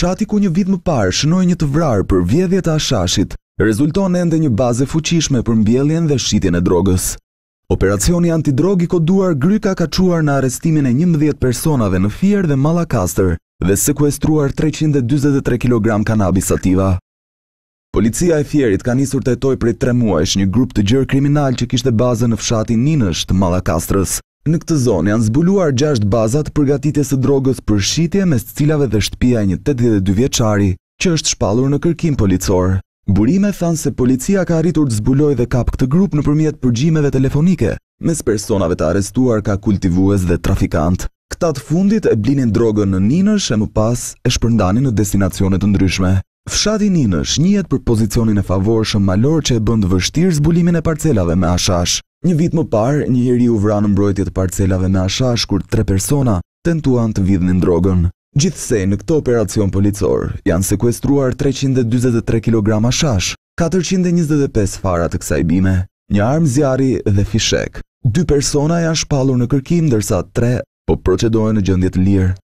Fshati ku një vit më parë shënoj një të vrarë për vjedhjet a shashit, rezulton ende një baze fuqishme për mbjelljen dhe shqitjen e drogës. Operacioni antidrogi koduar gryka ka quar në arestimin e 11 personave në Fier dhe Malakaster dhe sekuestruar 323 kg kanabis sativa. Policia e Fierit ka nisur të etoj prej tre muajsh një grup të gjërë kriminal që kishte bazë në fshati Ninësht, Malakastrës. Në këtë zonë janë zbuluar gjasht bazat përgatitjes së drogës për shitje mes cilave dhe shtëpia e një 82 vjeçari që është shpallur në kërkim policor. Burime thanë se policia ka arritur të zbulojë dhe kap këtë grup nëpërmjet përgjimeve telefonike mes personave të arrestuar ka kultivues dhe trafikant. Këta të fundit e blinin drogën në Ninësh e më pas e shpërndanin në destinacione të ndryshme. Fshati Ninësh njihet për pozicionin e favorshëm malor që e bën të vështirë zbulimin e parcelave me ashash. Një vit më parë, një njeriu u në mbrojtje të parcelave me ashash kur tre persona tentuan të vidhnin drogën. Gjithse, në këto operacion policor, janë sekuestruar 323 kg ashash, 425 fara të kësaj një armë zjari dhe fishek. Dy persona janë shpalur në kërkim, dërsa tre po procedojnë në gjëndjet lirë.